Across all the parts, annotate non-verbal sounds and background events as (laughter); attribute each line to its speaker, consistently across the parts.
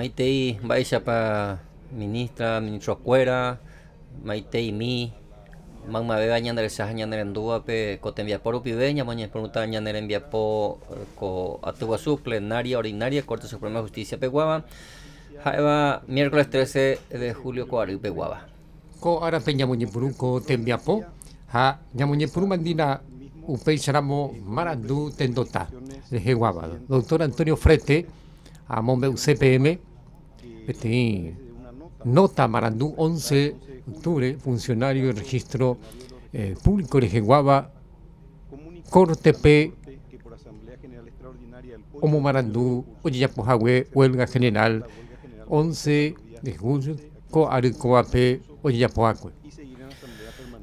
Speaker 1: Maitei vaya para ministra, ministro Acuera, Maitei mi, Magma beba ñaner Saja, ñaner en duape, cote enviapo pibeña, mañana es pregunta ñaner co plenaria, ordinaria, Corte Suprema de Justicia Peguaba,
Speaker 2: jaeva miércoles 13 de julio coari Peguaba. Co arape ñamuñepurú, co tembiapo, ha ñamuñepurú mandina upei saramo marandú tendota, de Jeguaba. Doctor Antonio Frete, a CPM, UCPM, nota Marandú 11 de octubre, funcionario del registro eh, público de Jehuaba, Corte P, Homo Marandú, Oyapojagüe, huelga general, 11 de julio, Coaricoape, Oyapoacue.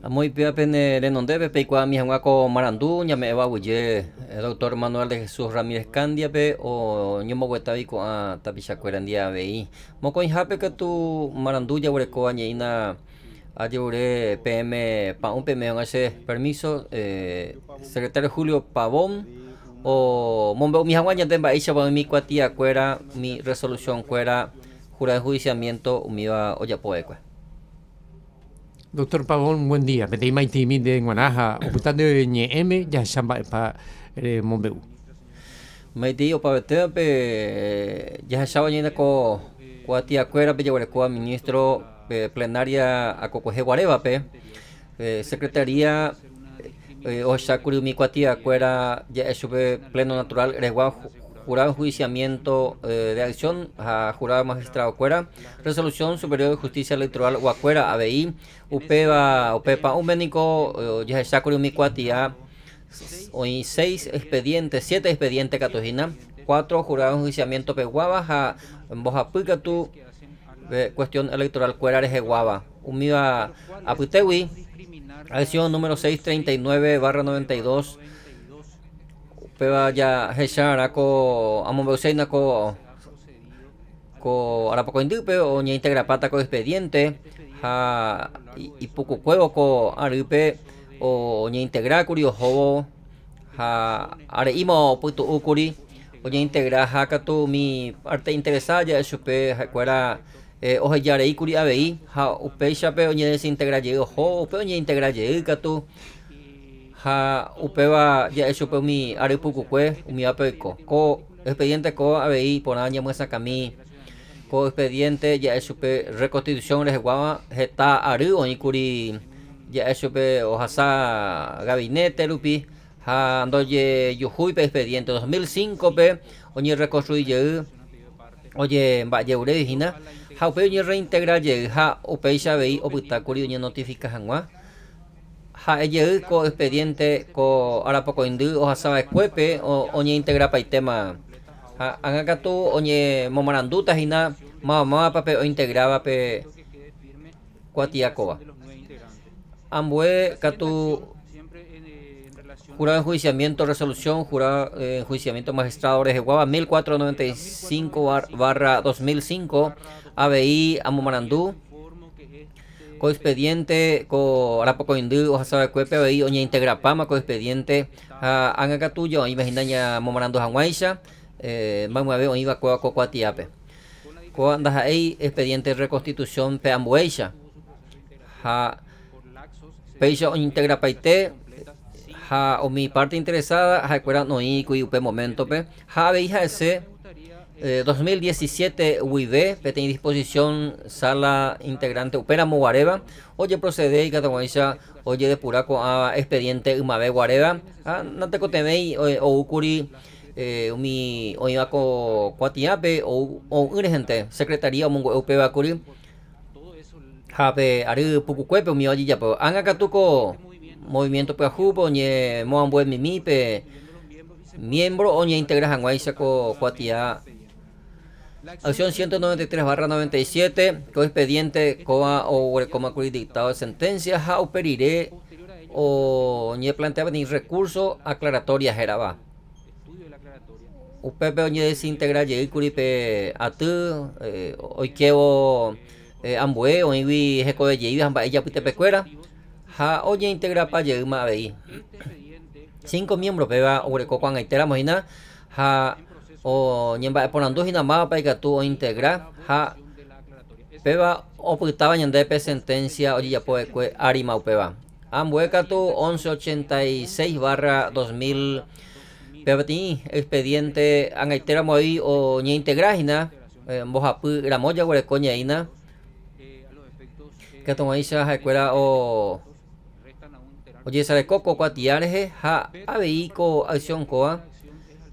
Speaker 1: Muy bien, Lennon Debe, Peicua, Mijanguaco Marandú, me Eva el doctor Manuel de Jesús Ramírez Cándiape, o Ñomo Huetavico, a Tapichacuera ah, en día BI. Moco Injape, que tu Marandú, ya huereco, añeina, ayeure PM, pa un PM, ese permiso, eh, secretario Julio Pavón, o Mombo Mijanguaña, Temba, Isha, mi Cuatía, Cuera, mi resolución, Cuera, jurado de judiciamiento, Umiva, Oyapoecue.
Speaker 2: Doctor Pavón, buen día. Me tenéis timid de Guanaja, de ñeme, ya chamba para eh, Mombeu.
Speaker 1: Me di o para tempe, ya chaba ñena con cuatia cuera, bella ministro plenaria a cocoje guareva, pe, eh, secretaría eh, o curio mi cuatia cuera, ya es pleno natural, reguajo jurado de enjuiciamiento eh, de acción a jurado magistrado Cuera, resolución superior de justicia electoral Guacuera, ABI, UPEBA, UPEPA, Uménico, eh, Yahesacuri, hoy seis expedientes, siete expedientes Catojina, cuatro jurados de enjuiciamiento Peguaba, Bojapicatu, de cuestión electoral Cuera, unida a APUTEWI acción número 639 barra 92 Peba ya hechar ako co nako ko poco indupe o oña integra pata ko expediente ha poco kuevo ko arype o ni integra kuri ojovo ha are'íma opytu'úkuri oñeintegra ha katu mi parte interesada ja'e chupe ha'ekuéra eh, ohejareíkuri avei ha pe oñedesintegrajey ojo upe oñeintegrajey katu ha upeva ya hecho pe mi arepukukue mi ape ko expediente ko abei ponaña muesa kami ko expediente ya hecho pe reconstitución les guava está aru ya hecho ohasa gabinete lupi, ha ye expediente 2005 pe oñi reconstruye oye mbaye ha upe oñi reintegra ye ha o kuri oñi notifica Haye ko expediente ko poco indu o asaba escuepe o oñe integra paitema. Angakatu oñe momaranduta hina mamá pape o integraba pe cuatiacoba. Ambue katu jurado de enjuiciamiento, resolución, jurado de eh, enjuiciamiento magistrado de Guava 1495 barra 2005, ABI Amomarandú expediente ko poco ohasawe kuepe expediente a coexpediente ha angakatu oĩva hína eh, a co ko co ei expediente reconstitución pe ha integra ha mi parte interesada upe momentope ha avei ese 2017 UID, tiene disposición, sala integrante Upera Guareva, oye procede y cataguaisha, oye de Puraco a expediente Umabe Guareva, no te o Ucuri, eh, mi Oivaco Cuatiape o Urgente, Secretaría Mungo e e Jape Ari o mi oye ya, pero Movimiento Ñe Moambue Mimipe, miembro oña integra Hanguaisha co Cuatiape. Acción 193-97, expediente coa o coma dictado de sentencia, ja o periré o ni planteaba ni recurso aclaratoria geraba. Upepe oñe desintegra y curipe atu, hoy eh, quiero eh, ambue, o y jeco de yei, amba ella pitepecuera, ja oye integra pa a ma Cinco miembros peba oreco cuan aitera mojina, ja o ñemba ponandu ikatu paikatu integra ha putaba opytáva pe sentencia ojejapovekue arima upéva ambue katu 1186 barra 2000 pevatĩ expediente ag̃aitéramo o integra hina mbohapy ramo jaguereko ñe'ẽina katu'ãicha escuela o sale coco rehe ha avei ko acción coa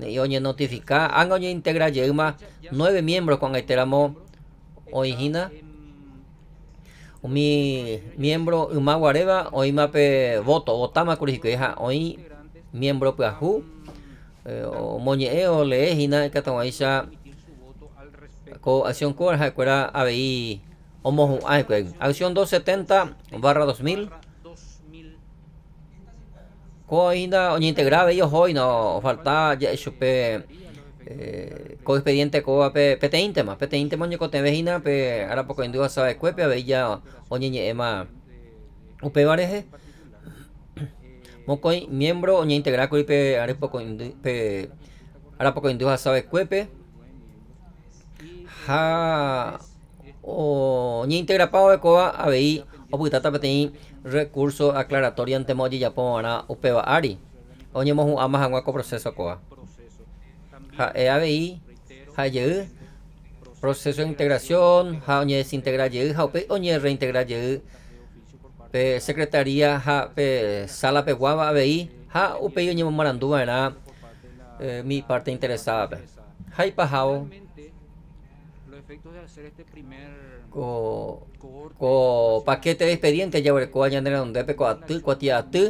Speaker 1: Oñe notifica, han oñe integra integrar nueve miembros con aiteramo este origina. Mi miembro uma guareva oima pe voto, votama kurihikueja hoy miembro piaju. Pues, eh, o moñe eh, o leejina katawaisha ko acción cuerja cuera ABI omohu Acción 270 barra 2000. Ko ainda oñeintegrave ellos hoy no falta ya chupe eh, co expediente ko pe peteintema peteintema ñeko tevejina pe ara poco indua sabe cuepe veilla oñeñe ema upe vareje (clears throat) moco miembro oña integra ko pe ara poco pe ara poco indua sabe cuepe ha oñe integra pa ko avei opuitata petein recurso aclaratorio ante moyi yapova'erã upéva ári oñemohu'ãma hag̃ua ko proceso kóva ha'e ha hajey proceso de integración ha oñedesintegra jey ha upe oñereintegra jey pe secretaría ha pe sala peguáva avei ha upéi oñemomarandu era eh, mi parte interesada los
Speaker 3: efectos de hacer este primer
Speaker 1: de expediente llevó el añadir donde pe coatl coatiatl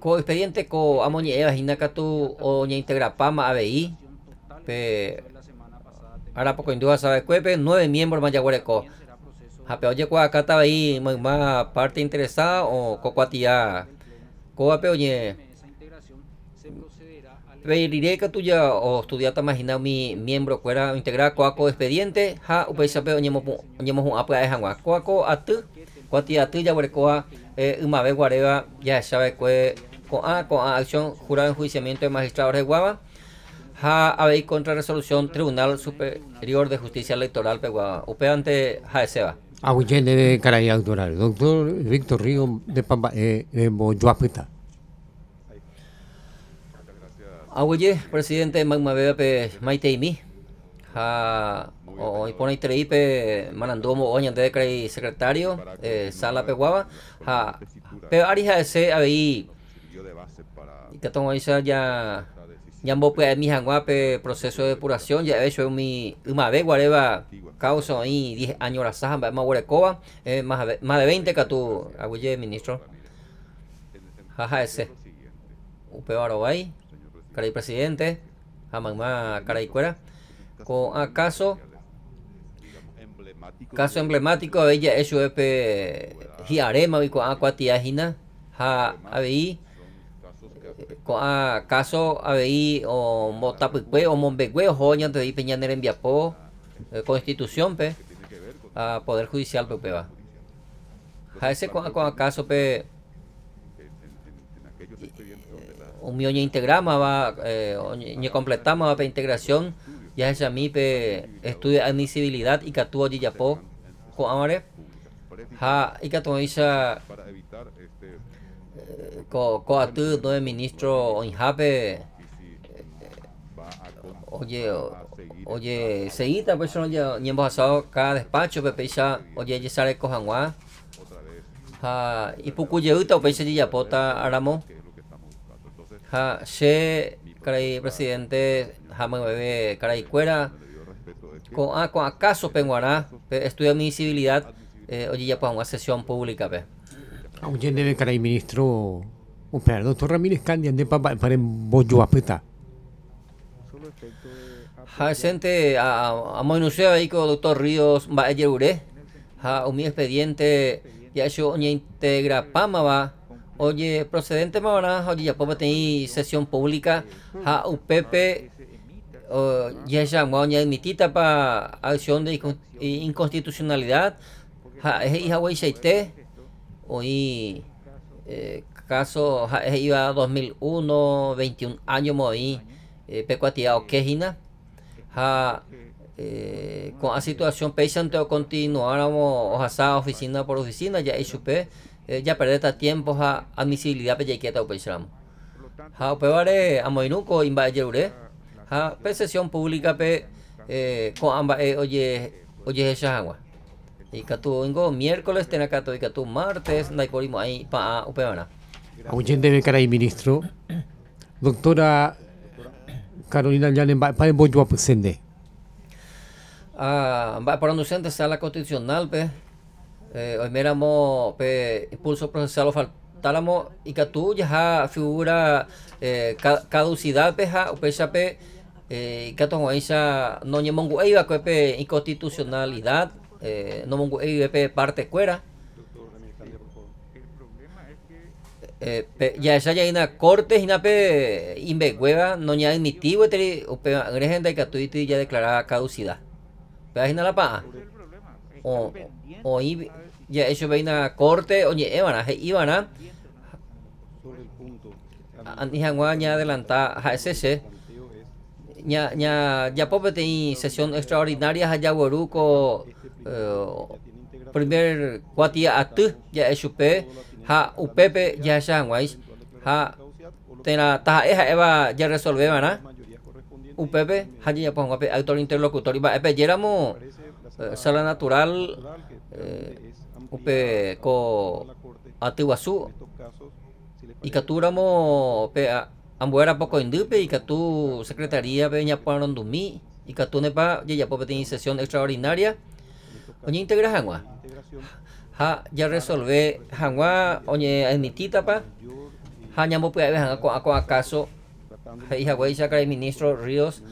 Speaker 1: co expediente co amoni eva hinaka tu oña integrapama abi pe ahora poco induda sabe cuepe nueve miembros más yaguareco jape oye cua acá estaba ahí más parte interesada o cocuatía ape oye pediré que tuya o estudiata imagina mi miembro fuera integrar cuaco expediente ja upeisape oñemo oñemo apra de jangua coaco atu cuati atu ya una vez guareva ya sabe que con a con a acción jurado enjuiciamiento de magistrados de Guava ja habéis contra resolución Tribunal Superior de Justicia Electoral pegua upe ante ja seba
Speaker 2: Agüillén de Carayá Doctor Víctor Río de Pamba eh, de Moyoapita.
Speaker 1: Aguille, presidente maite maiteimi. Ha hoy pone pe manandomo oña de crey secretario eh, sala peguaba. Ha pe arija ese abi. Y que tomo ahí ya ya en mi janguape proceso de depuración ya he eh, hecho mi una vez Guareva, causa ahí 10 años la saja eh, más guarecoba más de 20 que tú aguille ministro. Jaja ese. Upearo ahí caray presidente, cara y cuera, con acaso caso emblemático de ella es epe hiarema y con acuatiágina ha abi con acaso, caso abi o motapicue o monbecue o joña de peñanera en viapo eh, constitución pe a poder judicial pe va a ese con acaso pe un oñe integramos va eh, oñe completama va para integración ya es a mí pe estudio admisibilidad y que tuvo yapó con amare ha y que toisa
Speaker 3: eh, co co atu pues, no es
Speaker 1: ministro oinjape oye oye seguita pues no ni hemos pasado cada despacho pe ya oye ya sale cojanwa ha y o pe pues, ya, yapota aramo se she, presidente, jamagbe, caray, cuera, con, ah, con acaso penguará, estudia mi civilidad, eh, oye, ya pues una sesión pública, pe.
Speaker 2: Oye, debe, caray, ministro, un doctor Ramírez Candia, de pa para embollo apeta.
Speaker 1: Ha, gente, a, a Moinuseo, ahí con doctor Ríos, va a Yerure, ha, un expediente, ya yo, hecho integra, pama va, Oye, procedente mañana oye, ya podemos tener sesión pública. Ha UPP ya llamó ya admitida para acción de inconstitucionalidad. Ha es hija Weishaite. Hoy eh, caso es iba 2001, 21 años moví. Eh, o Quejina. Ha eh, con la situación, o continuáramos oficina por oficina, ya es eh, ya perdeta este tiempo ja admisibilidad pe pues, que pellequeta upechram ja upevare imba imbayeure ja pe pues, sesión pública pe pues, eh, con amba eh, oye oye agua y catu ingo miércoles tenacato y catu martes no hay naicorimo ahí pa
Speaker 2: gente cara caray, ministro. Doctora Carolina Llanen, para en Boyuapusende.
Speaker 1: Ah, para un docente, sala constitucional, pues eh, oiméramo pe pues, impulso procesal faltálamo y catu yaha figura eh, ca, caducidad peja pues, upecha pues, pe eh, ikato hoeicha noñemongu'éi que pe inconstitucionalidad eh, nomongu'éive pe parte cuera eh, pe, yaecha yaína corte hínape imbeguéva noña'ymitívoi teri upe va'ỹre henda ikatuíti ya declarada caducidad pe ajina la o o'i ya eso ven a corte, oye, Ébana, Ébana. Anijanguá ya adelanta, ja ese Ya, ya, ya popete y sesión extraordinaria, ya guaruco, eh, primer cuatía atu, ya echupe, ha upepe, ya changuáis, ha tena, taja eja eh, eva, eh, ya resolve, ¿verdad? UPP, allí ya pongo autor interlocutor, y va, espéramos, pues, sala natural, upe ko ati ikaturamo pe ambuera poco indupe ikatu secretaría pe ñapuaron dumi ikatu nepa yeyapo pe sesión extraordinaria oñe integra hangua ha ya resolve hangua oñe admitita pa ha ñambopiave hanga ko'ã ko acaso sacar el ministro ríos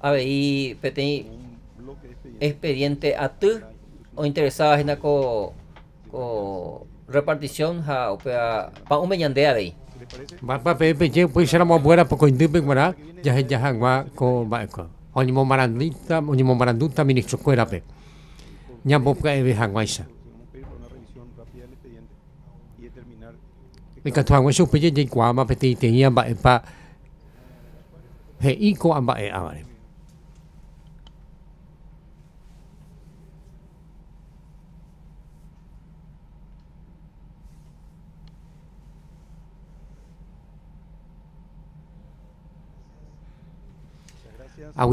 Speaker 1: avei peteĩ expediente aty o interesada en ko o repartición ha o pa un
Speaker 2: meñandea de ahí. Va pa pe pe pues era más buena poco indípe mara ya ya con ko ba ko. mo marandita, mo maranduta ministro cuera pe. Ñambo pe be hangwaisa. Me canto hangwa su pe ye kwa ma pe te te ya pa. He iko amba e amare.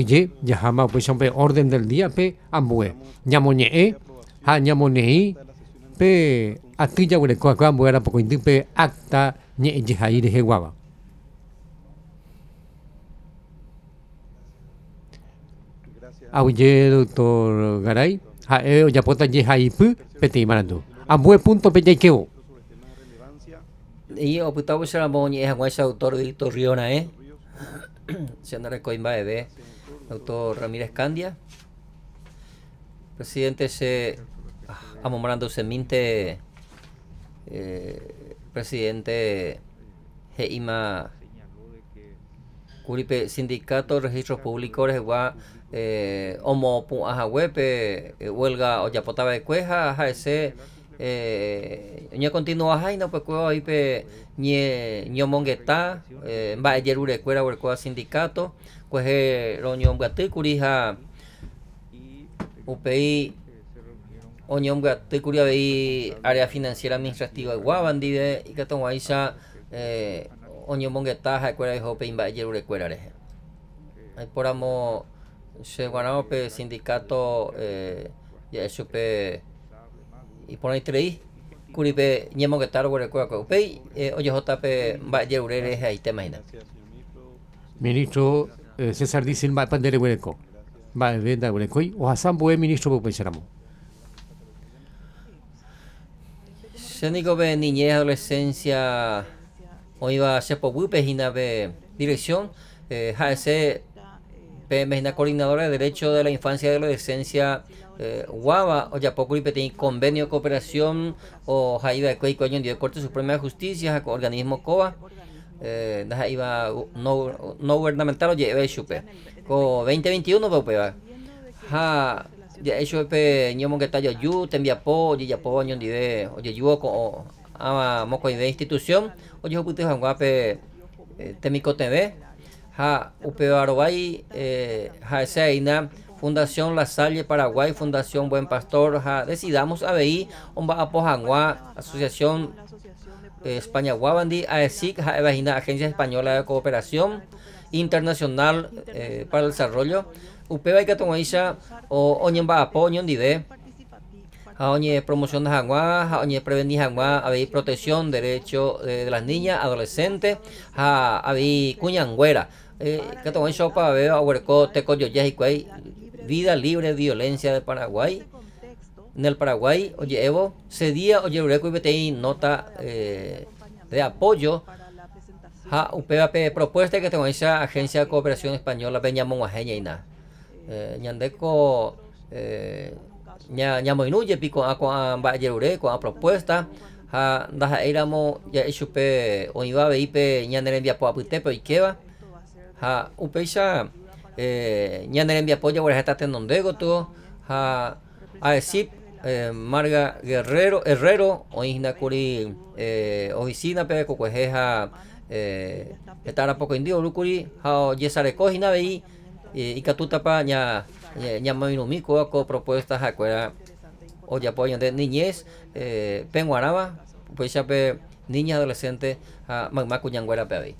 Speaker 2: ya jamás, pues hombre, orden del día, pe, ambue. Ñamoñe, ha eh, ñamoneí, pe, atilla huelecoaca, ambue, era poco pe, acta, ñe, yejaí, de jeguaba. Aouye, doctor Garay, ha, eh, pota yapota, yejaí, pe, te Ambue, punto, pe, yaikeo. Y
Speaker 1: optavo se la moñe, es autor Víctor Riona, eh. Se anda recoimba, eh, doctor Ramírez Candia. Presidente se ah, amomorando Seminte, eh, presidente Heima Curipe Sindicato Registros Públicos Gua eh, Homo Ajahuepe eh, Huelga Oyapotaba de Cueja ese eh, pues eh, pues jaina opekue pe ñe ñomongetá eh, sindicato kuehe roñeombyatykurí ha curia veí área financiera administrativa tengo ahí ya... eh, escuela... ha'ekuéra hope imba'ejerurekuéra poramo pe sindicato eh, y por ahí tres curipe niemo que tal por el cuaco upei eh, oye jp va a ahí te imagina
Speaker 2: ministro eh, César dice va pandere hueco va a venda o asan buen ministro que pensáramos
Speaker 1: se único ve niñez adolescencia ...hoy va a ser por wipe y nave dirección eh, jc pm ...pe meina coordinadora de derecho de la infancia y adolescencia eh, Guava, que tiene convenio de cooperación, o Jaiba de Cuey en de Corte Suprema de Justicia, organismo COA, eh, iba no, no gubernamental, oye, Ebe Chupe, con 2021, Peupeba, Ja, ya hecho Epe, Ñomo que tallo Yu, te envía Po, oye, ya Po, Ñon Dive, oye, Yu, o Ama Moco de institución, oye, Jopute Guape, eh, Temico TV, Ja, Upe Barobai, eh, Ja, ina, Fundación La Salle Paraguay, Fundación Buen Pastor, ja, Decidamos ABI, Omba Apojangua, Asociación eh, España Guabandi, e AESIC, Agencia Española de Cooperación Internacional eh, para el Desarrollo, Upeba y Catonguaisha, o Oñemba Apo, Dide, Oñe Promoción de Jangua, Oñe Prevenir Jangua, Avi Protección Derecho eh, de, las Niñas, Adolescentes, Avi Cuñangüera. Eh, que tomen sopa, veo, teco, y vida libre de violencia de Paraguay. En el Paraguay, oye, Evo, cedía Oyeureco y BTI nota eh, de apoyo a UPAP, propuesta que tengo esa Agencia de Cooperación Española, Benjamín Ajeña eh, Ñandeco, eh, ñamoinuye pico a con Oyeureco, a propuesta. ha daja éramos ya hecho pe o iba a ipe ñaneren ha upeisha 예, eh, ñanerembia polla guarajetata nondégotu ha aesip eh, marga guerrero herrero oĩhinakuri eh, oficinape kokuehe ha eh, hetárapoko indi orúkuri ha ojesarekóhinavei eh, ikatútapa ña ñamoirũmíkova ko propuesta o ojapo ñande niñez eh, penguaráva pues pe niñas adolescentes ha mayma pe avei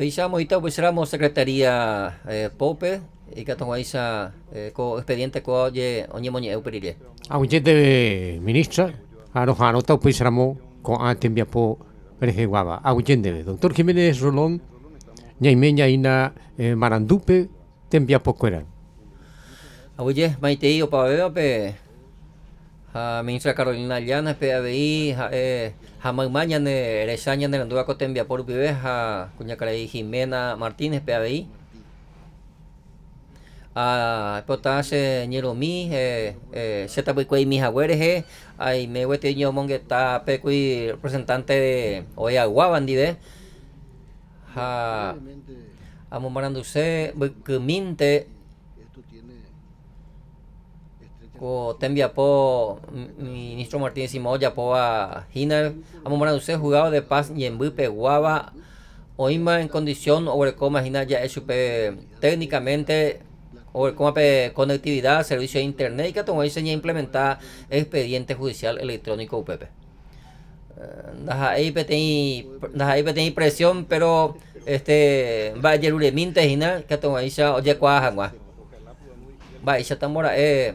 Speaker 1: Pisamo ita ubisramo Secretaría eh, Pope ikatong isa eh, co expediente co oye un euperile.
Speaker 2: de ministra, aro hano ta ubisramo ko atembia po rejeguaba. de doctor Jiménez Rolón ñaimeña ina eh, marandupe tembia po kueran.
Speaker 1: Auyé maitei opa beba pe a ministra Carolina Llanas, PABI, Jamal e, Mañan, Eresaña, Erezaña, Cotembia, por Viveja, Cuñacaray Jimena Martínez, PABI. A potase Ñeromi, Zeta e, Puicuey Mijagüereje, Ay me huete Pecuy, representante de Oyaguá, bandide. A Momaranduce, Bucuminte, o tenviapó ministro Martínez Simón po a Hina morar usted jugaba de paz y en Buipe guaba oima en condición overcoma Hina ya es técnicamente overcoma pe conectividad servicio de internet y que tomó diseña implementar expediente judicial electrónico UPP Daja eh, ahí tenía presión, pero este va a yerure minte hina que tomó dice oye cuaja va y se tambora eh,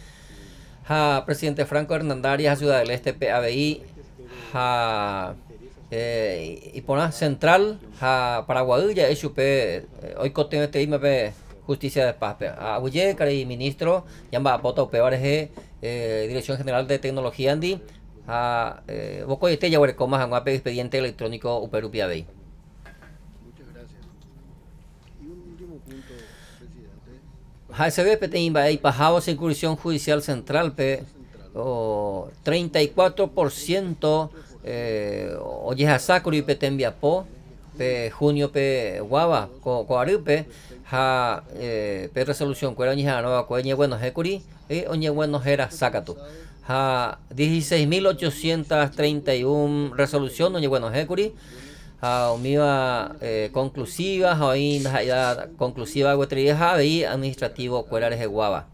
Speaker 1: presidente Franco Hernandarias, Ciudad del Este, PABI, eh, y eh, Central, ya Paraguadilla, HUP, hoy este IMP, Justicia de Paz, Aguille, y Ministro, Yamba Bota, UPRG, eh, Dirección General de Tecnología, Andi, ja, eh, a un Janguape, Expediente Electrónico, UPRU, PABI. HSB te y pajabos incursión judicial central pe o 34% eh, oye y pe po pe junio pe guava co coarupe ha eh, pe resolución cuera oñe hanova coñe bueno hecuri y oñe bueno hera sacatu ha 16831 resolución oñe bueno hecuri Aumiva ah, ah, eh, conclusiva, Jaoín, conclusiva, Guetría, y administrativo, Cuelares de Guava.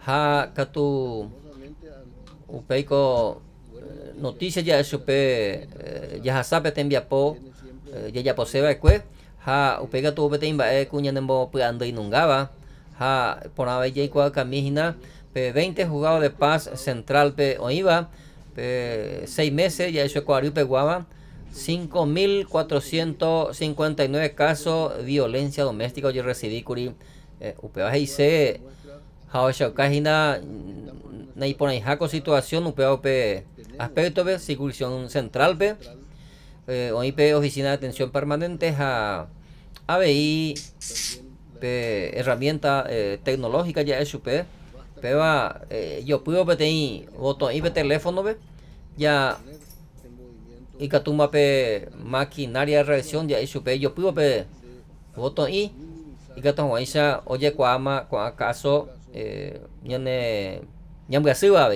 Speaker 1: Ja, Catu, Upeico, eh, noticias ya supe, eh, ya sabe, te envía po, ya ya el que, ja, Upeica tuvo te invade eh, cuña, nembo, y inungaba ja, por una vez ya igual pe 20 jugados de paz central, pe oiva, pe 6 meses, ya eso, Ecuador, pe guava, 5.459 casos de violencia doméstica. Yo recibí Curi eh, UPAGIC, Haoshaukajina, jaco situación UPAOP, aspecto de circulación central B, eh, OIP, oficina de atención permanente, a ABI, herramienta eh, tecnológica, ya es UP, pero yo puedo obtener botón IP teléfono, ya que tú pe maquinaria de reacción ya ahí pe yo pido pe voto y que to wa oye kuama kwa acaso eh a a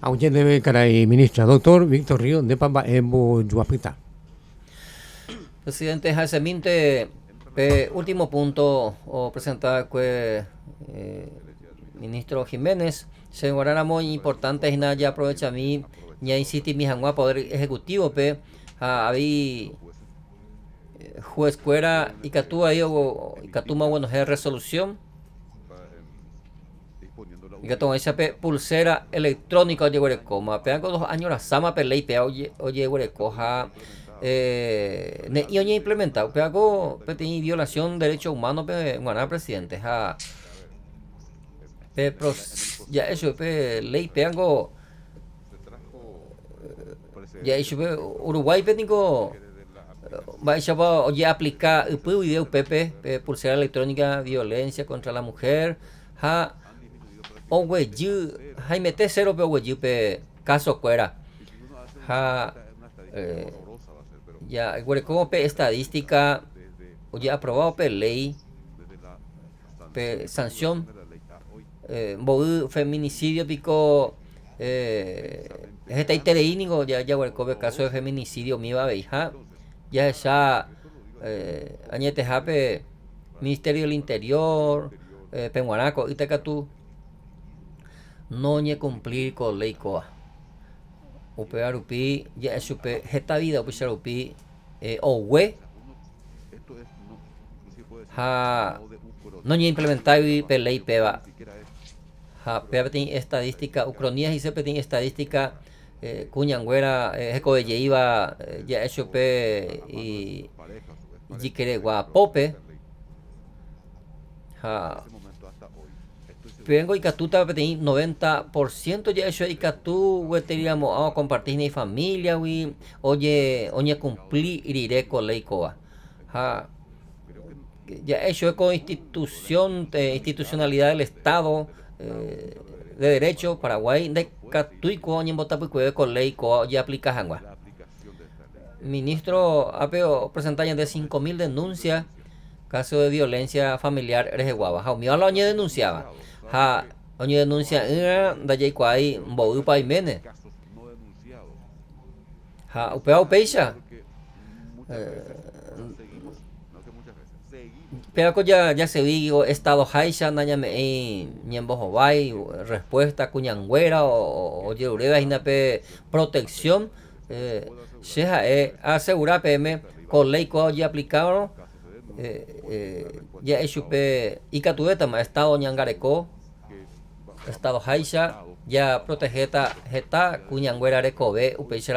Speaker 2: Aunque debe caray ministra, doctor Víctor Río de Pamba Embo Yuapita.
Speaker 1: Presidente Jaseminte, pe, último punto o presenta que pues, eh, ministro Jiménez se guardará muy importante y nada ya aprovecha a mí ya City mi poder ejecutivo pe había... Ah, eh, juez cuera y catúa ahí catuma bueno resolución y que toma esa pulsera electrónica oye güere coma pe dos años la sama ley pe oye oye güere coja eh, y implementado que hago tiene violación de derechos humanos pe presidente ja ya eso pe ley pero hago ya uruguay אורוגוואי va a aplicar aplica eh, video Pepe, pulsera electrónica, violencia contra la mujer. Ha, Oweyu, Jaime T. Cero, pe caso cuera. Ha, eh, ya, pe estadística, oye, aprobado, pe ley, sanción, eh, feminicidio, pico. Eh, este de ínigo ya ya el caso de feminicidio mi babeija ya ya eh, añete jape ministerio del interior eh, penguanaco y tú no ñe cumplir con ley coa upe arupi ya es upe esta vida upe arupi eh, o we ha no ñe implementar y pe ley Peva hay estadística, ucronías y sepetín estadística, eh, eh, eh eco de y yikere guapope. Vengo y catuta 90% ya hecho y catu, teníamos a ah, compartir mi familia, oye, oye cumplí iré con leicoa. ley ya hecho con institución, eh, institucionalidad del Estado, eh, de Derecho Paraguay de Catuico Ñembotapuicue con ley que ya aplica jangua. Ministro Apeo presenta ya de 5.000 denuncias caso de violencia familiar Rejeguaba. Jaumio la oñe denunciaba. Ja, oñe denuncia eh, da Yaicuay Boudupa y Paimene. Ja, upea upeisha. Eh, pero ya se digo, estado haisha, nañame ei, eh, ñembo jovai, respuesta cuñangüera o yerureba, inape protección, eh, sheja e eh, asegura PM, con ley ya aplicado, eh, ya echupe, ma estado ñangareco, estado haisha, ya protegeta, jeta, cuñangüera recobe, y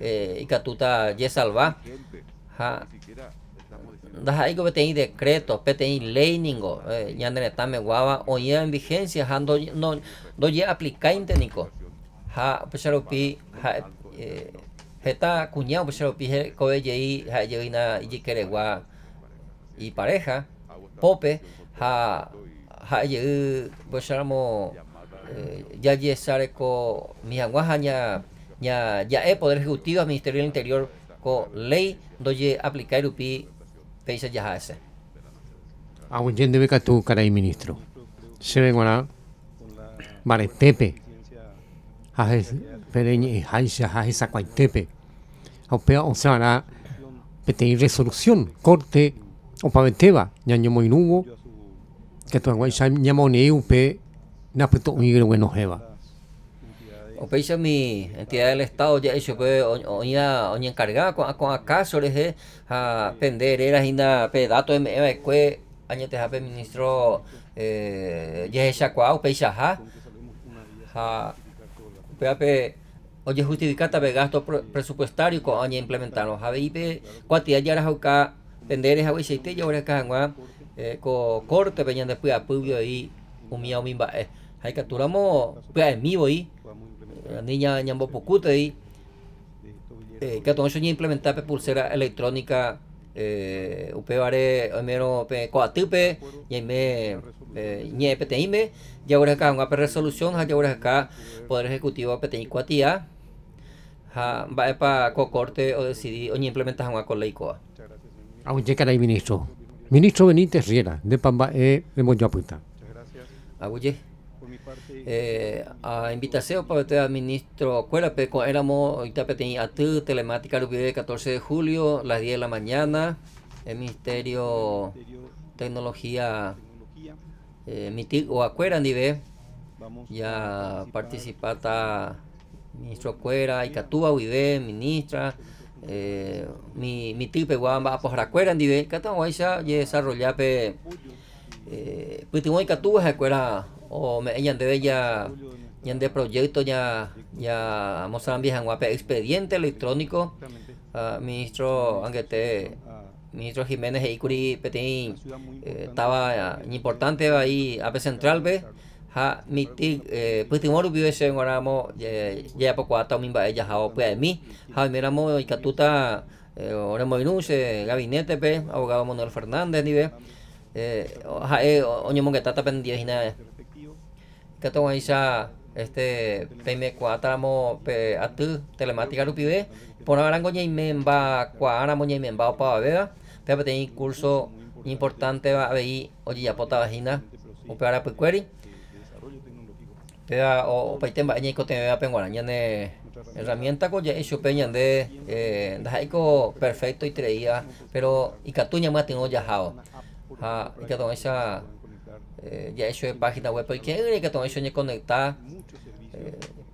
Speaker 1: eh, catuta ya salva, ja, que PTI decreto, PTI ley ningo, eh, ya netame guava o ya en vigencia, han no no, do ya aplicante nico. Ha, pecharopi, ha, eh, está cuñado, pecharopi, he, kobe y ha, yeina, yikeregua y pareja, pope, ha, ha, pues pecharamo, eh, ya yesare mi mianguaja, ya, ya, e ya, Poder Ejecutivo, Ministerio del Interior, ko ley, doye aplicar upi Teisha
Speaker 2: ve que tu caray ministro. Se ven a Vale, Tepe. Pereña, Haisha, Aupea, o sea, la resolución, corte, o paveteba, ñaño nuevo, que tu ya ñamo na un bueno jeva
Speaker 1: mi entidad del Estado ya hecho pues oña oña encargada con con acaso les de a pender era ainda pedato me em, em, que añete ha ministro eh ya esa cuau peisa ha ha pepe oye justificata de gasto presupuestario con aña implementarlo ha pe cuatía ya era jauca pender es agua y ya ahora cajangua eh, co corte peñan después a pubio ahí umia umimba hay capturamos pues en vivo y eh, niña Ñambopocutei, eh, que entonces ya implementar pulsera electrónica eh, upe bare mero pe coatipe y me eh, ñe peteime ya ahora acá una resolución ya ahora acá poder ejecutivo peteñi cuatía ha va pa co corte o decidí o implementas una con laicoa
Speaker 2: aún llega ahí ministro ministro Benítez Riera de Pamba e de Moyapuita
Speaker 1: Aguye eh, a invitación para pues, usted al ministro. Acuérdate, pues, cuando éramos, ahorita tenía telemática, el del 14 de julio, las 10 de la mañana, el Ministerio Tecnología, eh, tío, o acuera ve ya ta, ministro Cuera, Icatúa, Uive, ministra, eh, mi, mi tipe guamba, pues recuerdan, dive, que estamos ahí ya, desarrollando, eh, pues tengo Icatúa, Acuera o me ñande de ya ñande proyecto ya ya Mozambique en guape expediente electrónico uh, ministro Anguete ministro Jiménez Eicuri petín eh, estaba ah, importante ahí AP Central ve ha miti eh, pitimoru pues, biu ese ngoramo ya poco ata mimba ella ha pues mi ha miramo y catuta eh, oremo inuse gabinete pe abogado Manuel Fernández ni ve eh ha e eh, oñomo que tata pendiente pues, que ahí ya este teme 4 pe tu telemática lupibe por arango y memba cuáramo y memba pa vega pero curso importante va ver oye ya pota vagina o para pues query pero o paiten y con tener la penguana de herramienta con ya hecho peña de eh perfecto y traía pero y catuña más tengo ya jao ha y que tengo esa eh, ya hecho en página web, eh, y que todo eso conectar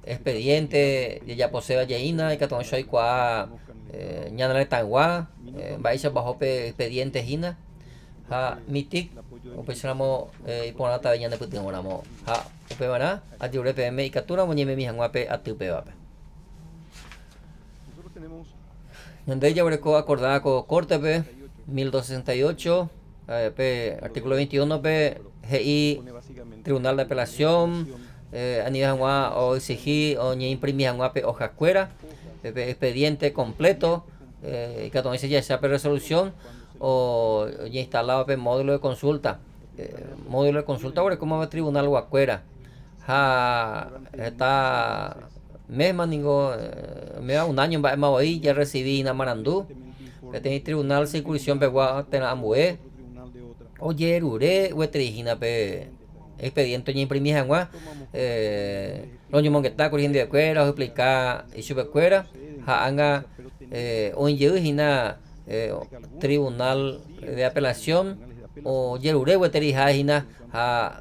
Speaker 1: expediente, ya posee yaina y que todo eso hay cuá, eh, no eh, va a bajo expediente hina, ha mitik, o pensamos y por la a ti y a Nosotros tenemos. ya acordada con Cortepe, 1268. Ah, artículo 21, pe GI, Tribunal de Apelación, eh, Anidajangua o exigí o imprimí hoja expediente completo, eh, que entonces ya sea resolución o ya instalado pe módulo de consulta. Eh, módulo de consulta ahora como va tribunal Guacuera. Ja, está mesma ningo eh, me un año en ya recibí en Amarandú. este tribunal pe gua Ambué. Oye, ueterijina pe expediente ñe imprimí lo eh, loño está corriendo de cuera, o explicar y sube cuera, ja eh, jina, eh, tribunal de apelación, o yerure, hueterijá, ja,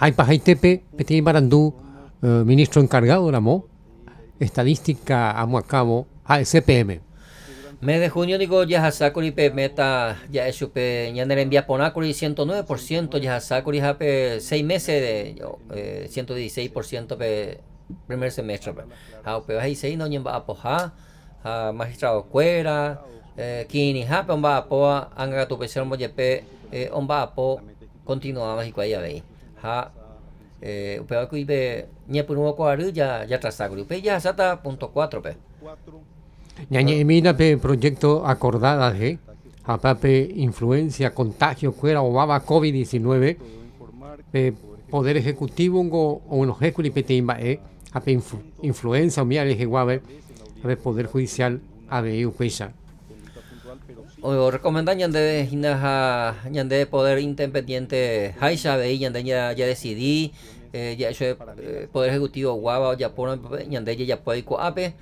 Speaker 2: Aipa Haitepe, Peti Barandú, eh, ministro encargado de la MO, estadística a SCPM.
Speaker 1: Mes de junio, digo, ya pe meta, ya es supe, ya en Viaponácuri, 109%, Yahasácuri, pe seis meses de eh, 116%, pe, primer semestre, pe. Jaupe, ahí seis, no ñemba apoja, magistrado cuera, eh, kini, jape, omba apoa, anga tu pesar, moyepe, eh, omba apo, continuamos y cuaya veí ha eh, pe ku ibe nya punu ko ya ya tasaguru pe ya sata punto 4 pe
Speaker 2: nya mina pe proyecto acordada de ¿eh? apape influencia contagio cuera o baba covid 19 pe poder ejecutivo o unos ejeculi pe timba e ape influencia o mia le guave ape poder judicial abe upesa o recomendan yande
Speaker 1: hinaja yande poder independiente haisha be yande ya ya decidí eh, ya yo eh, poder ejecutivo guava ya por yande ya puede ape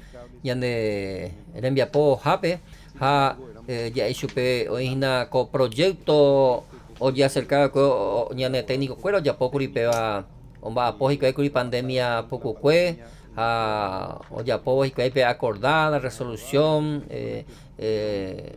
Speaker 1: yande envía po hape ha eh, ya ishupe hina co proyecto o ya acercado ko yande técnico cuero ya poco ripeva omba apojico e pandemia poco cue a o ya po y acordada resolución eh, eh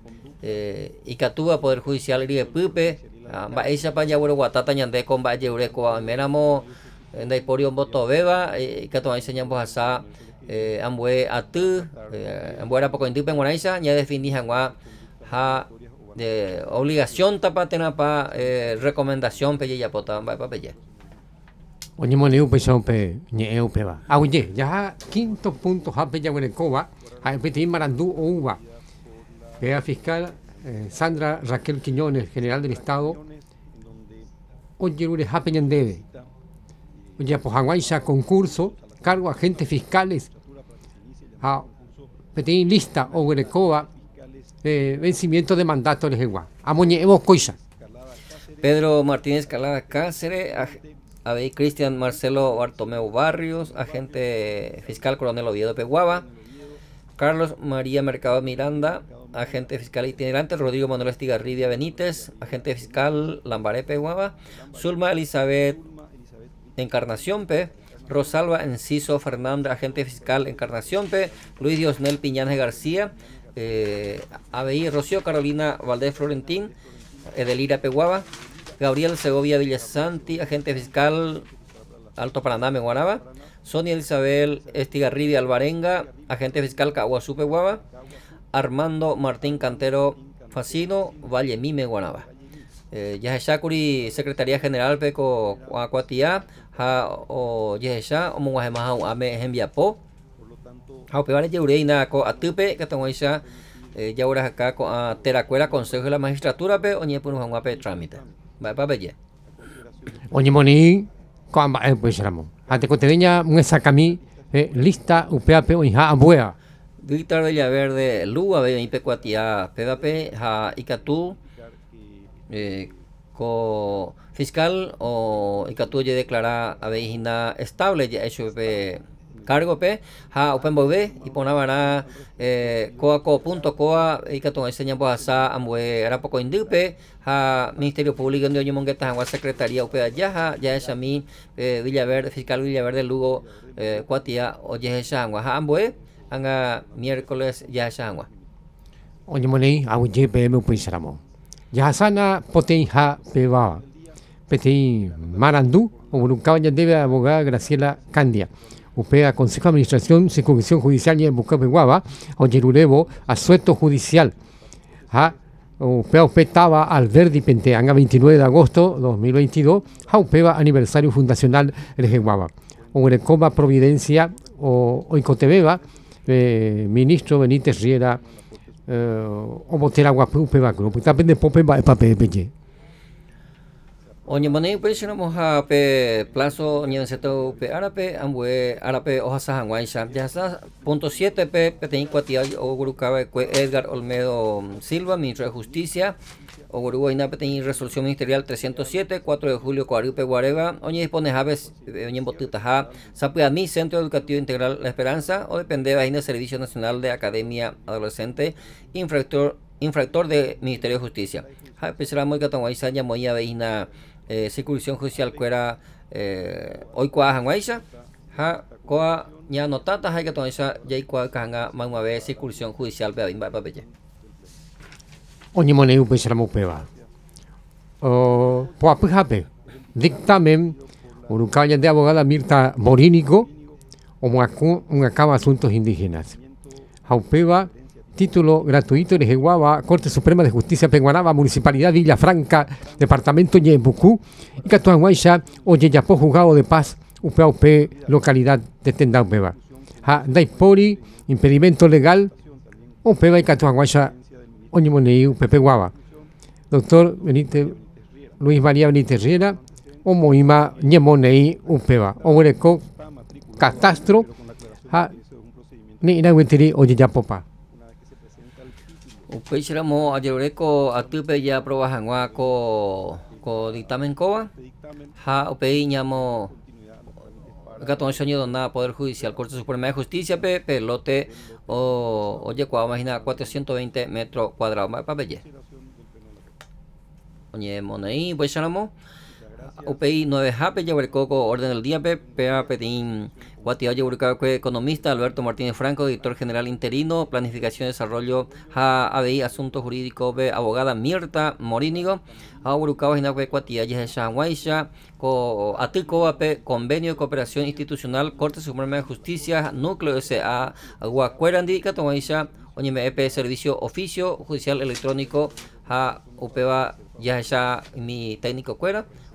Speaker 1: eh, que a poder judicial que pype mba'éichapa y ñande ko mba'ejeureko oiméramo eh, ndaipóri ombotovéva ikatu'ãise eh, ñambohasa eh, ambue aty eh, ambue ni que ñadefini hag̃ua ha de obligación tapa pa eh, recomendación
Speaker 2: pe jejapóta mba'epa peje oñemonẽ upeicha upe ni upéva aguije ya quinto punto ha pejaguerekóva ha'e peteĩ marandu ouva fiscal eh, Sandra Raquel Quiñones, general del Estado, oye lunes concurso, cargo agentes fiscales, a lista o eh, vencimiento de mandato de Jehová. Amoñe, Moñe coisa. Pedro Martínez
Speaker 1: Calada Cáceres, Abey Cristian Marcelo Bartomeu Barrios, agente fiscal coronel Oviedo Peguaba, Carlos María Mercado Miranda, agente fiscal itinerante Rodrigo Manuel Estigarribia Benítez, agente fiscal Lambarepe Guava, Zulma Elizabeth Encarnación P. Rosalba Enciso Fernández, agente fiscal Encarnación P. Luis Diosnel Piñanes García, eh, ABI Rocío Carolina Valdés Florentín, Edelira Peguaba, Gabriel Segovia Villasanti, agente fiscal Alto Paraná, Guanaba, Sonia Isabel Estigarribia Alvarenga, agente fiscal Caguazú Peguaba, Armando Martín Cantero Facino, Valle Mime, Guanaba. Eh, Shakuri Secretaría General Peco Acuatía, Ja o Yehesha, Omo Guajemaja, Ame Enviapó. Jaupevane Yeureina, Co Atupe, que tengo eh, ya. Ya ahora acá con Teracuela, Consejo de la Magistratura, pe oñe eh, por pues, un eh, pe trámite. Va para belle.
Speaker 2: Oñe moni, con pues ramo. Ante que te venga un sacamí, lista, upeape, oñja, abuea.
Speaker 1: Víctor Villaverde, Lua Be Ipecuatia, Pedapé, Ja eh, Co Fiscal o Icatú ya declara hina estable, ya hecho cargo pe ha open bobe y ponaba na eh, coa punto coa este ambue era poco indupe ha ministerio público de oño mongueta secretaría upe allá ha ya es a mí villaverde fiscal villaverde lugo eh, a oye esa ambue anga miércoles ya agua.
Speaker 2: Oye moni awuje pe me puisaramo. Ya sana poten ha peba. Peti marandú o ya debe a abogada Graciela Candia. Upea Consejo de Administración, Comisión Judicial y en Bucapeguaba, o Yerulevo, Asueto Judicial. Ha Upea Upetaba pente Penteanga, 29 de agosto 2022, ha Upea Aniversario Fundacional el O Urecoma Providencia o Oicotebeba, eh, ministro Benítez Riera, eh, omoteragua upebako, eta bende pope ba epape epeje.
Speaker 1: Oñemonei peixinamo ha pe plazo ñenseto pe arape ambue arape ohasa hanguai xa. punto siete pe petein cuatía o gurukabe Edgar Olmedo Silva, ministro de Justicia. Ogurugua INAPE tiene resolución ministerial 307, 4 de julio, Coaripe, Guareva, oñe dispone Javes, eh, oñe Botutaja, Sapiani, Centro Educativo Integral La Esperanza, o depende de Servicio Nacional de Academia Adolescente, infractor, infractor de Ministerio de Justicia. Javes, Ramo y Catanguaiza, Yamoya, Veina, eh, circulación Judicial, Cuera, hoy eh, Cuajanguaiza, Ja, Coa, Ñanotata, Jaikatoniza, Yaikua, Cajanga, Manuave, circulación Judicial, Beabimba, Papeye.
Speaker 2: Oni mu la peva. O, poapíjape, dictamen, em, urucaña de abogada Mirta Morínico, o acaba asuntos indígenas. Jaupeva, título gratuito de Ejeguaba, Corte Suprema de Justicia Penguanaba, Municipalidad Villa Franca, Departamento Ñembucú, y o Oyeyapó, Juzgado de Paz, UPAUP, localidad de Tendaupeva. Ja, Daipori, impedimento legal, OPEVA y Catuanguaycha, Oñemonei Pepe Guava, doctor Benítez, Luis María Benítez Riera, Moima Ñemonei Upeva, Oreco Catastro, ha Ninaguitiri ayer
Speaker 1: Upechiramo a Atupe ya probajanwa co dictamen coba, ha upeiñamo sueño nada Poder Judicial, Corte Suprema de Justicia, pelote, o, oye, cuadro, imagina, 420 metros cuadrados, más para UPI 9 Jape, con Orden del Día, PA Petín, Guatia, Economista, Alberto Martínez Franco, Director General Interino, Planificación y Desarrollo, ABI, Asuntos Jurídicos, Abogada Mirta Morínigo, Aurucaba, Jinacue, Cuatía, Atico Convenio de Cooperación Institucional, Corte Suprema de Justicia, Núcleo SA, Guacuerandi, Catomaisha, Oñeme EP Servicio Oficio Judicial Electrónico, a Upeba, ya mi técnico cuera.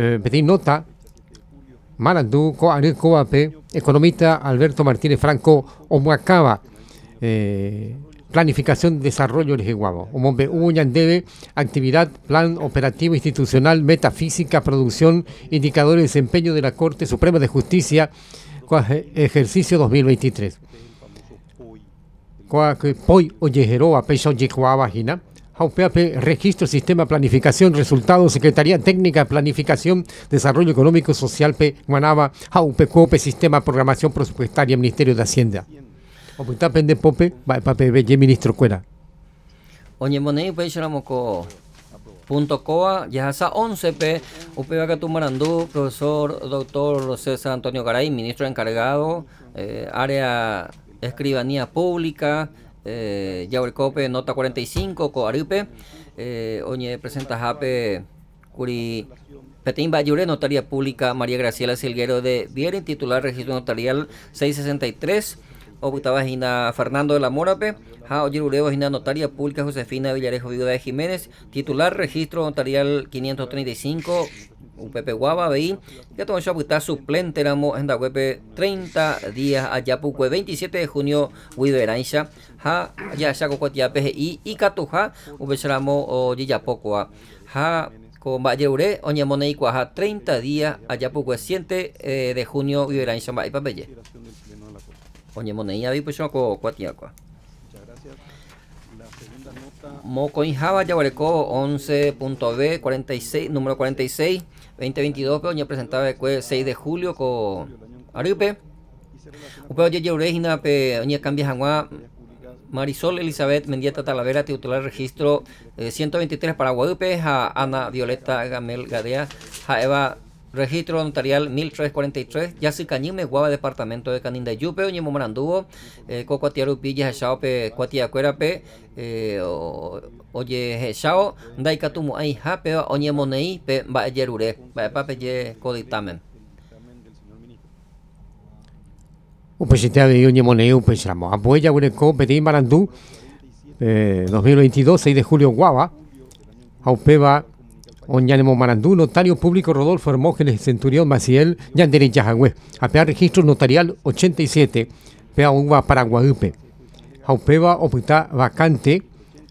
Speaker 2: Eh, nota. Marandú, Ariel economista Alberto Martínez Franco, Omuacaba, eh, planificación, desarrollo de Jeguabo, Omombe Uñandebe, actividad, plan operativo institucional, metafísica, producción, indicadores de desempeño de la Corte Suprema de Justicia, eh, ejercicio 2023. Poy Jaupeape, Registro, Sistema, Planificación, Resultados, Secretaría Técnica, Planificación, Desarrollo Económico, Social, Pe, Guanaba, Jaupe, Sistema, Programación Presupuestaria, Ministerio de Hacienda. Opuntapen de Pope, Pape, y Ministro Cuera.
Speaker 1: Oye, Moné, pues, Punto COA, ya hasta 11P, UPBACATU Marandú, profesor doctor José Antonio Garay, ministro encargado, eh, área escribanía pública, eh, Cope, nota 45 Coaripe, eh, oñe presenta jape curi Petín Bayure, notaría pública María Graciela Silguero de Vieren, titular registro notarial 663. Obutaba Gina Fernando de la Morape, Ja Oyerureo Gina Notaria Pública Josefina Villarejo Viuda de Jiménez, titular registro notarial 535, UPP Guababí, que tomó apuesta suplente ramo en UPP 30 días Ayapuco 27 de junio Huideransha ha ya saco cuatiape y y catuja ubesramo o a, ha con Valleure oñemone y cuaja 30 días Ayapuco 7 eh, de junio Huideransha y papelle oñemone y abi pues yo Mocoin Java Yaguarecobo 11.b 46, número 46, 2022, que presentaba el 6 de julio con Aripe. Upeo Yeye Urejina, Peña Cambia Marisol Elizabeth Mendieta Talavera, titular registro 123 eh, para Guadalupe, Ana Violeta Gamel Gadea, Registro notarial 1343, Yasi Cañime, Guava, Departamento de Canindayupe, Oñemo Morandubo, eh, Cocoatiaru pe Cuatia Cuatiacuerape, eh, Oye Hechao, Daikatumu Ai Jape, Oñemonei, Pe Baeyerure, Baepape Ye
Speaker 2: Un presidente de Oñemonei, Upechamo, Apoya Ureco, Petit Marandú, 2022, eh, 6 de julio, Guava, Aupeba, Oñanemo Marandú, notario público Rodolfo Hermógenes Centurión Maciel, Yandere a APA registro notarial 87, Pea UBA Paraguayupe. Jaupeba opta vacante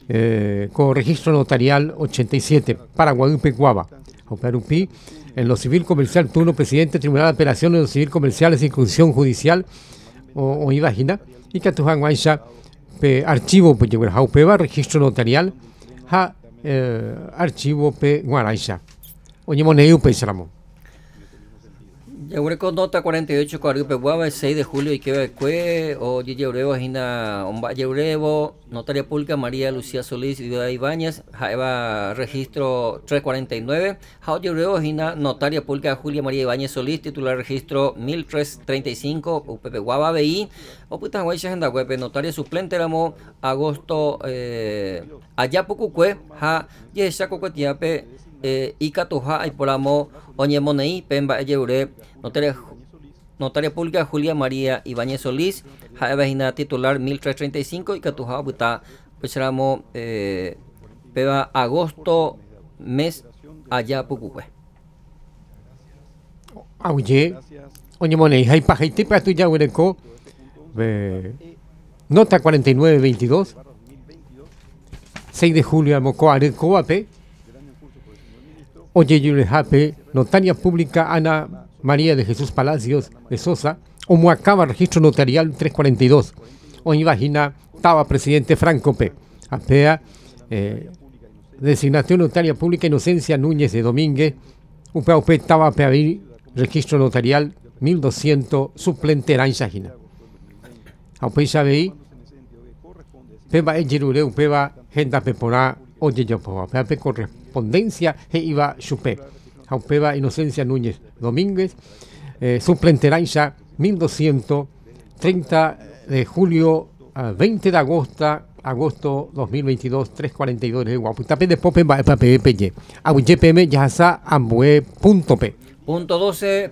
Speaker 2: eh, con registro notarial 87, Paraguayupe Guava. Jaupearupi, en lo civil comercial, turno presidente, tribunal de apelación en lo civil comerciales, inclusión judicial, o, o imagina, y pe archivo, pues, Jaupeba, registro notarial, ja, eh, archivo per guaraisha. Ogni moneu pe salamu.
Speaker 1: Eureko nota 48 con guava 6 de julio y queba cue o Yeurebo Gina omba Yeurebo notaria pública María Lucía Solís y Duda Ibáñez jaeva registro 349 Jao Yeurebo gina notaria pública Julia María Ibáñez Solís titular registro 1335 UPP guava BI o puta en agenda web notaria suplente ramo agosto eh, allá pucucue ja yesha cocotiape y えー、イカトハイポラモオニエモネイペンバエジェウレノテレ Notaria Pública Julia María Ibáñez Solís, Jaevagina titular 1335 y que Butá, pues eh, Peba Agosto, mes allá pucupe
Speaker 2: Oye, oye, Money, hay pajaiti para tu ya, Nota 4922, 6 de julio, Mocoa, Arecoape. Oye Yulejape, notaria pública Ana María de Jesús Palacios de Sosa, Omuacaba, registro notarial 342. Hoy imagina estaba presidente Franco P. Apea, eh, designación notaria pública Inocencia Núñez de Domínguez, UPAUP estaba Peaví, registro notarial 1200, suplente Aranjagina. Aupei Xabei, Peba Ejirure, Upeba, Genda Pepona, Oye Yopo, Apea corre correspondencia e Iba Chupé. Jaupeba Inocencia Núñez Domínguez, eh, ya 1230 de julio a 20 de agosto, agosto 2022, 342 de Guaputapé punto P.
Speaker 1: Punto 12,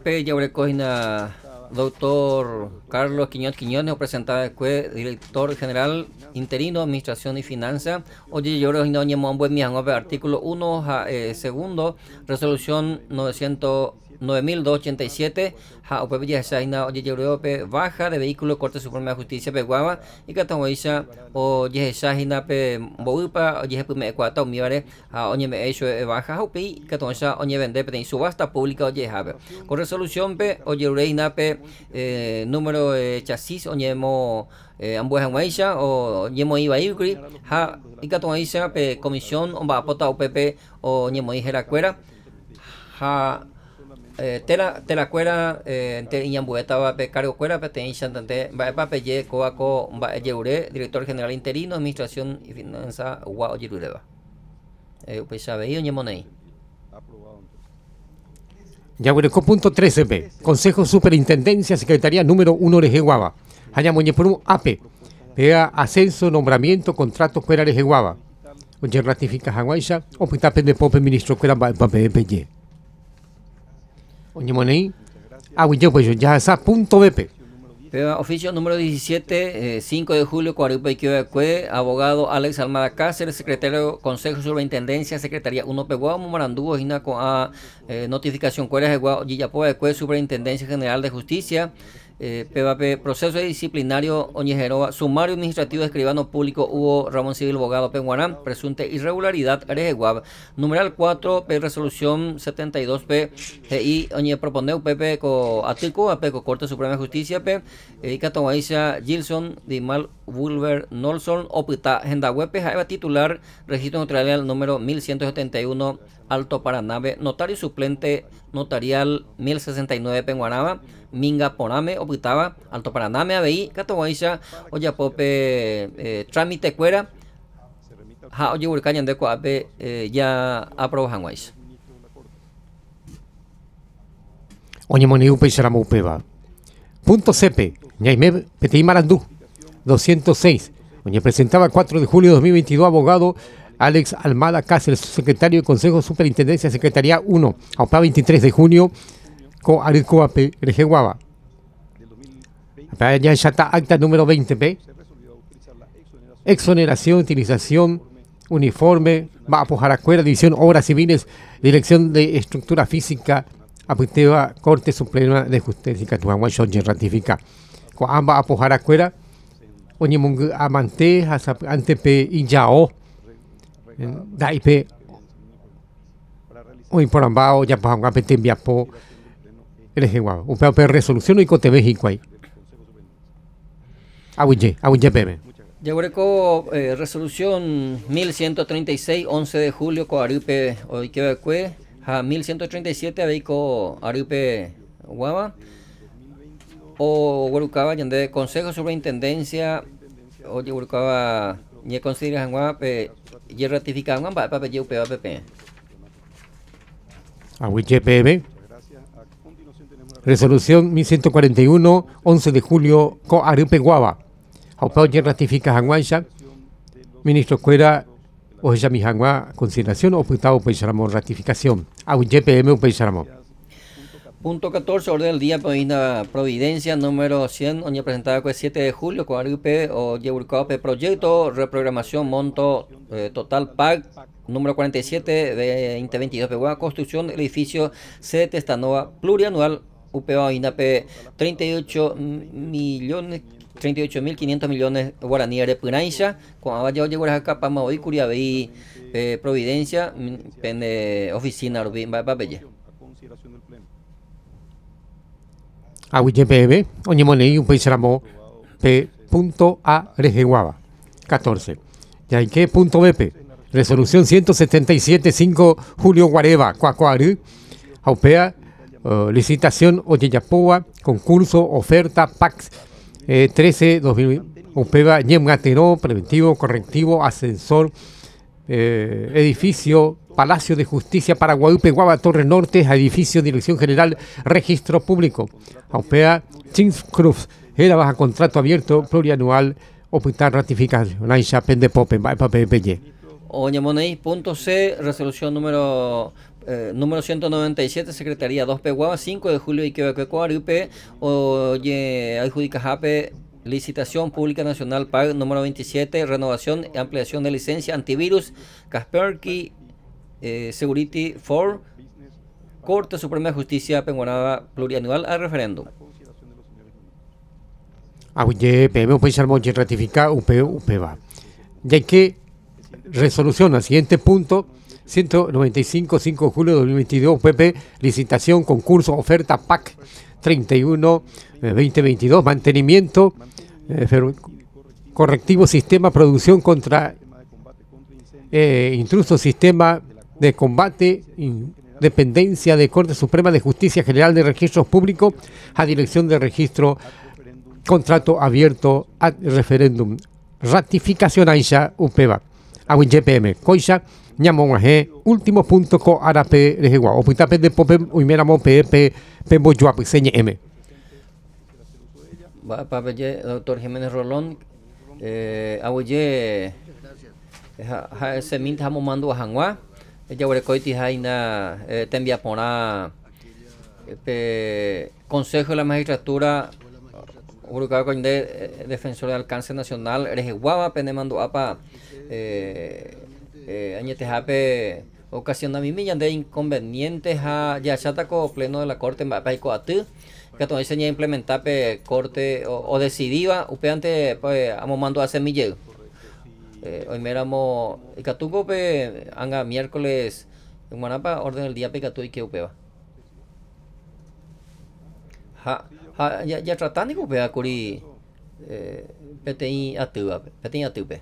Speaker 1: Doctor Carlos Quiñones Quiñones, presentado después director general interino, administración y finanzas. Oye, yo creo que no pues, este artículo 1, eh, segundo, resolución 900. 9287 ha OPP Yesaina Oyeyerope baja de vehículo corte Suprema de Justicia Peguaba y Catamoisa o Yesaina Pe Boupa o Yespume Ecuata o Miare a Oñeme Eso eh, baja Haupi Catamoisa Oñe Vende Pe subasta pública Oye Jabe con resolución Pe Oyereina Pe eh, número eh, chasis Oñemo ambos en Guaisha o Yemo Iba Ibri ha y Catamoisa Pe comisión o Bapota UPP o Ñemo Ijera Cuera ha eh, tela tela en eh, te iñambueta va pe cargo cuera pe tein chantante va pa pe ye coaco va yeure director general interino administración y finanza wa oyurureva eh pues sabe y
Speaker 2: Ya, bueno, con punto 13b. Consejo Superintendencia Secretaría número 1 por un ape vea ascenso, nombramiento, contrato cuera Orejeguaba. Oye ratifica Hawaii, hospital de Pope, ministro cuera Pape Ah, ya punto bp
Speaker 1: Oficio número 17, 5 eh, de julio, Cuaripaiquiobacue, abogado Alex Almada Cáceres, secretario Consejo Superintendencia, Secretaría 1 p Morandú, Ojina, con, eh, notificación de Superintendencia General de Justicia eh, PVP, proceso disciplinario Oñejeroa, sumario administrativo de escribano público Hugo Ramón Civil abogado Penguarán, presunta irregularidad Arejeguab, numeral 4, P resolución 72P, GI Oñe propone PP co Atico, AP co Corte Suprema de Justicia, P, Edica Tomaisa Gilson, Dimal Bulver Nolson, Opita Web, Jaeva titular, registro notarial número 1171, Alto Paranabe, notario suplente notarial 1069 penguanaba minga porame Opitaba, Alto Paraname, Abeí, Catoguaisha, Oyapope, eh, Trámite Cuera, Ja, Oye de Coape, eh, ya aprobó
Speaker 2: oye moni upe y mupeba Punto CP, Ñaime Marandú, 206. oye presentaba 4 de julio de 2022 abogado Alex Almada Cáceres, secretario de Consejo Superintendencia Secretaría 1, a 23 de junio Ko Aricua P. Rejeguaba. Ya está acta número 20P. Exoneración, utilización, uniforme, va Mapo acuerdo, División Obras Civiles, Dirección de Estructura Física, Apiteva, Corte Suprema de Justicia, Catuagua, son ratifica. a Apo Jaracuera, Oñemung Amante, Antepe injao, Daipe, Oimporambao, a Viapo, Eres de guau. Un PAP resolución y cote México ahí. Aguille, aguille PM.
Speaker 1: Yagüereco, eh, resolución 1136, 11 de julio, con Aripe Oikebecue, a 1137, Abico Aripe Guava, o Guarucaba, Yende, Consejo Superintendencia, o Yagüereco, Ye Consideras Guava, Ye Ratificaba, Guava, Pape, Yeupe, Pape.
Speaker 2: Aguille PM. Resolución 1141, 11 de julio, Guava. Aupaoyen ratifica Hanguancha. Ministro Cuera, mi Mijangua, consideración, o por Ramón, ratificación. AUYPM, Ramón.
Speaker 1: Punto 14, orden del día, Providencia, número 100, oña presentada el 7 de julio, con ARUP o proyecto, reprogramación, monto, eh, total, PAC, número 47 de 2022, construcción, edificio C. Testanova plurianual, UPA INAPE 38 millones 38.500 millones guaraníes de Piraincha, con Abaya Oyeguarajaca, Pama Oy, Curiabey, eh, Providencia, mm, Pene, Oficina, Rubí, Babelle.
Speaker 2: Ahuyepeebe, Oñemonei, un país ramo, P. Punto A. Regeguaba, 14. que Punto BP, resolución 177.5 Julio Guareva, Cuacuarú, Aupea, eh, licitación Oyeyapoa, concurso, oferta, PAX 13-2000, eh, UPEVA, preventivo, correctivo, ascensor, eh, edificio, Palacio de Justicia, Paraguayupe, Guava, Torre Norte, edificio, Dirección General, Registro Público, AUPEA, Chins Cruz, era baja contrato abierto, plurianual, hospital ratificado, Naisha
Speaker 1: punto c resolución número eh, número 197, Secretaría 2 Peguaba, 5 de julio, y UP, Oye, JAPE, Licitación Pública Nacional, PAG número 27, Renovación y Ampliación de Licencia, Antivirus, Casperky, eh, Security 4, Corte Suprema de Justicia, Penguanada Plurianual, al referéndum.
Speaker 2: Oye, ah, pues, UPEVA. Pues, ya que resolución al siguiente punto 195, 5 de julio de 2022, Pepe, licitación, concurso, oferta, PAC 31, 2022, eh, mantenimiento, eh, correctivo sistema, producción contra eh, intruso sistema de combate, dependencia de Corte Suprema de Justicia General de Registros Públicos a dirección de registro, contrato abierto referéndum. Ratificación Aisha UPEVA, a gpm COISA ñamonguajé, último punto co arape rejegua. Opitape de pope uiméramo pepe pembo yuapiseñe pues,
Speaker 1: m. Papelle, doctor Jiménez Rolón, eh, abuye, se minta mando a jangua, ella urecoiti jaina, eh, tembiapona, consejo de la magistratura, Uruguay eh, defensor del alcance nacional, pende mando apa, eh, eh, añetejape este ocasiona mimi de inconvenientes a ya con pleno de la corte a atú que todavía se implementar corte o, o decidida upe antes pues amo mando a semillero eh, hoy miramos y catuco pe anga miércoles en manapa orden el día pecatú y que upeba ha, ha ya ya tratando upeba curi eh, petein a petein pe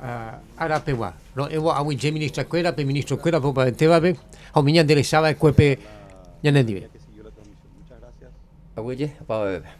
Speaker 2: a ah, Arapeguá. No, evo a un ministra escuela, pe ministro escuela, popa de Tebape, a un miñán de el cuerpo, ya no es nivel.
Speaker 1: Agüeye, pa' bebé.